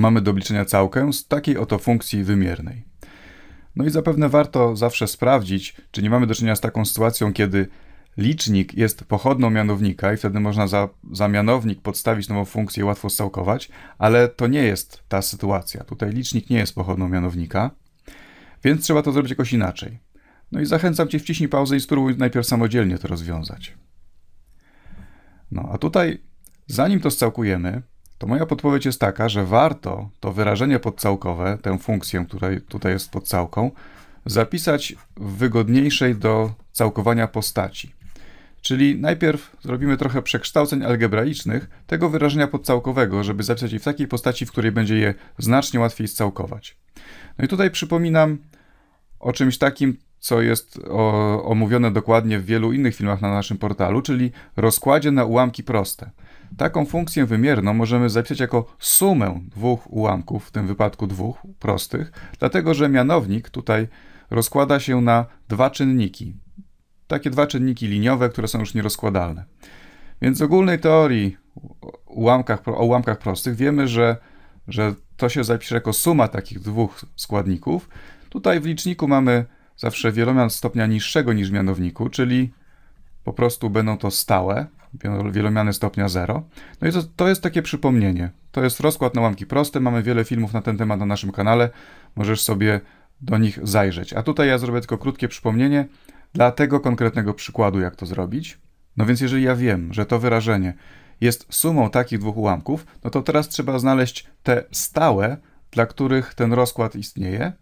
mamy do obliczenia całkę z takiej oto funkcji wymiernej. No i zapewne warto zawsze sprawdzić, czy nie mamy do czynienia z taką sytuacją, kiedy licznik jest pochodną mianownika i wtedy można za, za mianownik podstawić nową funkcję i łatwo scałkować, ale to nie jest ta sytuacja. Tutaj licznik nie jest pochodną mianownika, więc trzeba to zrobić jakoś inaczej. No i zachęcam Cię, wciśnij pauzę i spróbuj najpierw samodzielnie to rozwiązać. No a tutaj, zanim to scałkujemy, to moja podpowiedź jest taka, że warto to wyrażenie podcałkowe, tę funkcję, która tutaj jest podcałką, zapisać w wygodniejszej do całkowania postaci. Czyli najpierw zrobimy trochę przekształceń algebraicznych tego wyrażenia podcałkowego, żeby zapisać je w takiej postaci, w której będzie je znacznie łatwiej scałkować. No i tutaj przypominam o czymś takim, co jest o, omówione dokładnie w wielu innych filmach na naszym portalu, czyli rozkładzie na ułamki proste. Taką funkcję wymierną możemy zapisać jako sumę dwóch ułamków, w tym wypadku dwóch prostych, dlatego że mianownik tutaj rozkłada się na dwa czynniki. Takie dwa czynniki liniowe, które są już nierozkładalne. Więc z ogólnej teorii ułamkach, o ułamkach prostych wiemy, że, że to się zapisze jako suma takich dwóch składników. Tutaj w liczniku mamy zawsze wielomian stopnia niższego niż w mianowniku, czyli po prostu będą to stałe, wielomiany stopnia 0. No i to, to jest takie przypomnienie. To jest rozkład na łamki proste, mamy wiele filmów na ten temat na naszym kanale, możesz sobie do nich zajrzeć. A tutaj ja zrobię tylko krótkie przypomnienie dla tego konkretnego przykładu, jak to zrobić. No więc jeżeli ja wiem, że to wyrażenie jest sumą takich dwóch ułamków, no to teraz trzeba znaleźć te stałe, dla których ten rozkład istnieje,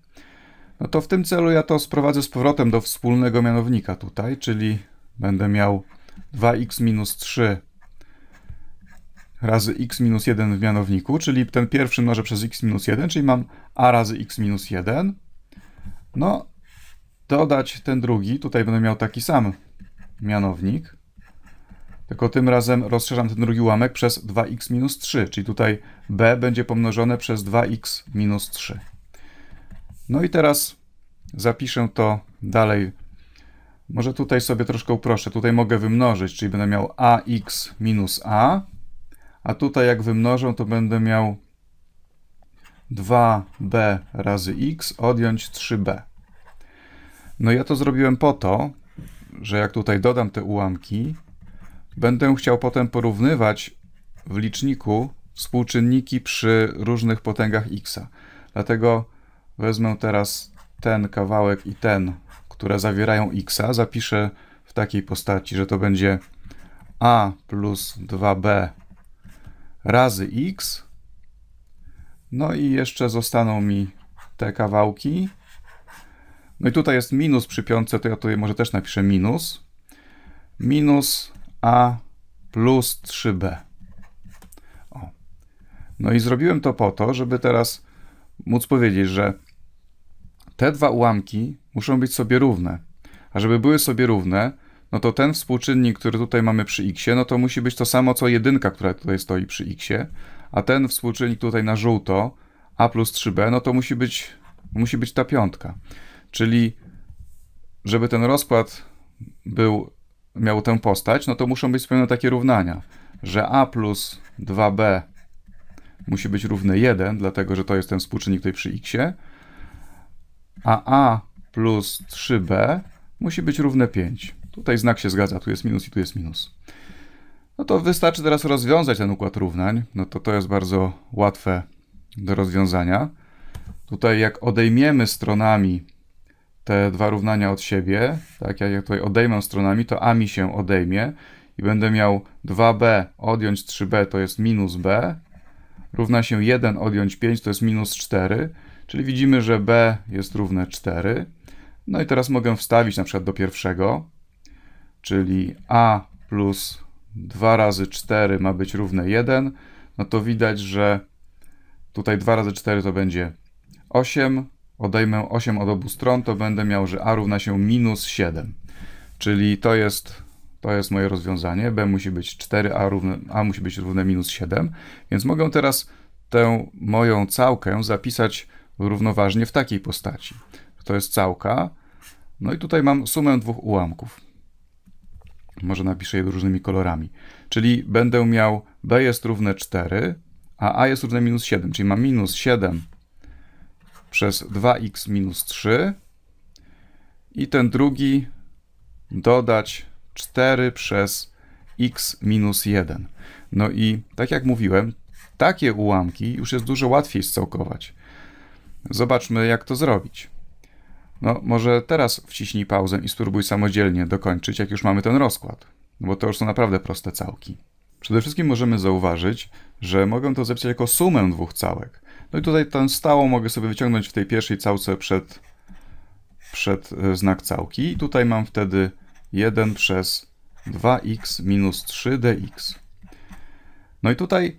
no to w tym celu ja to sprowadzę z powrotem do wspólnego mianownika tutaj, czyli będę miał 2x minus 3 razy x minus 1 w mianowniku, czyli ten pierwszy mnożę przez x minus 1, czyli mam a razy x minus 1. No, dodać ten drugi, tutaj będę miał taki sam mianownik, tylko tym razem rozszerzam ten drugi ułamek przez 2x minus 3, czyli tutaj b będzie pomnożone przez 2x minus 3. No i teraz zapiszę to dalej. Może tutaj sobie troszkę uproszczę. Tutaj mogę wymnożyć, czyli będę miał ax minus a, a tutaj jak wymnożę, to będę miał 2b razy x odjąć 3b. No ja to zrobiłem po to, że jak tutaj dodam te ułamki, będę chciał potem porównywać w liczniku współczynniki przy różnych potęgach x. Dlatego Wezmę teraz ten kawałek i ten, które zawierają x, zapiszę w takiej postaci, że to będzie a plus 2b razy x. No i jeszcze zostaną mi te kawałki. No i tutaj jest minus przy piątce, to ja tutaj może też napiszę minus. Minus a plus 3b. O. No i zrobiłem to po to, żeby teraz móc powiedzieć, że te dwa ułamki muszą być sobie równe. A żeby były sobie równe, no to ten współczynnik, który tutaj mamy przy x, no to musi być to samo co jedynka, która tutaj stoi przy x, a ten współczynnik tutaj na żółto, a plus 3b, no to musi być, musi być ta piątka. Czyli żeby ten rozkład był, miał tę postać, no to muszą być spełnione takie równania, że a plus 2b musi być równe 1, dlatego że to jest ten współczynnik tutaj przy x, a a plus 3b musi być równe 5. Tutaj znak się zgadza, tu jest minus i tu jest minus. No to wystarczy teraz rozwiązać ten układ równań. No to to jest bardzo łatwe do rozwiązania. Tutaj jak odejmiemy stronami te dwa równania od siebie, tak jak ja tutaj odejmę stronami, to a mi się odejmie i będę miał 2b odjąć 3b to jest minus b, równa się 1 odjąć 5 to jest minus 4, Czyli widzimy, że b jest równe 4. No i teraz mogę wstawić na przykład do pierwszego, czyli a plus 2 razy 4 ma być równe 1, no to widać, że tutaj 2 razy 4 to będzie 8, odejmę 8 od obu stron, to będę miał, że a równa się minus 7. Czyli to jest, to jest moje rozwiązanie, b musi być 4, a, równe, a musi być równe minus 7, więc mogę teraz tę moją całkę zapisać równoważnie w takiej postaci. To jest całka. No i tutaj mam sumę dwóch ułamków. Może napiszę je różnymi kolorami. Czyli będę miał b jest równe 4, a a jest równe minus 7. Czyli mam minus 7 przez 2x minus 3 i ten drugi dodać 4 przez x minus 1. No i tak jak mówiłem, takie ułamki już jest dużo łatwiej scałkować. Zobaczmy, jak to zrobić. No, może teraz wciśnij pauzę i spróbuj samodzielnie dokończyć, jak już mamy ten rozkład, no, bo to już są naprawdę proste całki. Przede wszystkim możemy zauważyć, że mogę to zapisać jako sumę dwóch całek. No i tutaj tę stałą mogę sobie wyciągnąć w tej pierwszej całce przed, przed e, znak całki. I tutaj mam wtedy 1 przez 2x minus 3dx. No i tutaj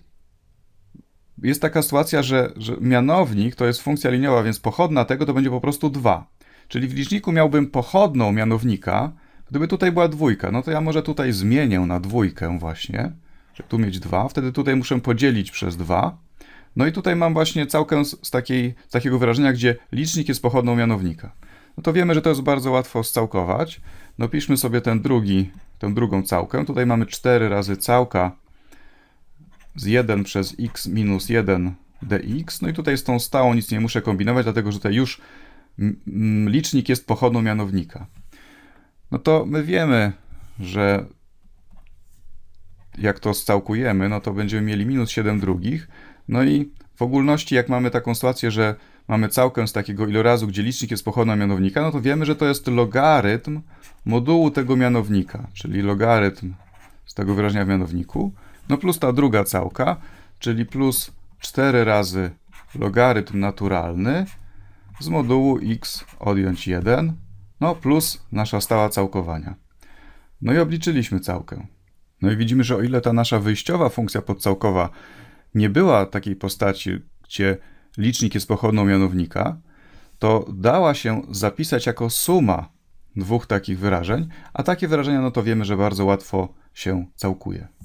jest taka sytuacja, że, że mianownik to jest funkcja liniowa, więc pochodna tego to będzie po prostu 2. Czyli w liczniku miałbym pochodną mianownika, gdyby tutaj była dwójka, no to ja może tutaj zmienię na dwójkę właśnie, żeby tu mieć 2, wtedy tutaj muszę podzielić przez 2. No i tutaj mam właśnie całkę z, takiej, z takiego wyrażenia, gdzie licznik jest pochodną mianownika. No to wiemy, że to jest bardzo łatwo scałkować. No piszmy sobie ten drugi, tę drugą całkę. Tutaj mamy 4 razy całka z 1 przez x minus 1 dx. No i tutaj z tą stałą nic nie muszę kombinować, dlatego że tutaj już licznik jest pochodną mianownika. No to my wiemy, że jak to scałkujemy, no to będziemy mieli minus 7 drugich. No i w ogólności, jak mamy taką sytuację, że mamy całkę z takiego ilorazu, gdzie licznik jest pochodną mianownika, no to wiemy, że to jest logarytm modułu tego mianownika, czyli logarytm z tego wyrażenia w mianowniku. No plus ta druga całka, czyli plus 4 razy logarytm naturalny z modułu x odjąć 1, no plus nasza stała całkowania. No i obliczyliśmy całkę. No i widzimy, że o ile ta nasza wyjściowa funkcja podcałkowa nie była takiej postaci, gdzie licznik jest pochodną mianownika, to dała się zapisać jako suma dwóch takich wyrażeń, a takie wyrażenia, no to wiemy, że bardzo łatwo się całkuje.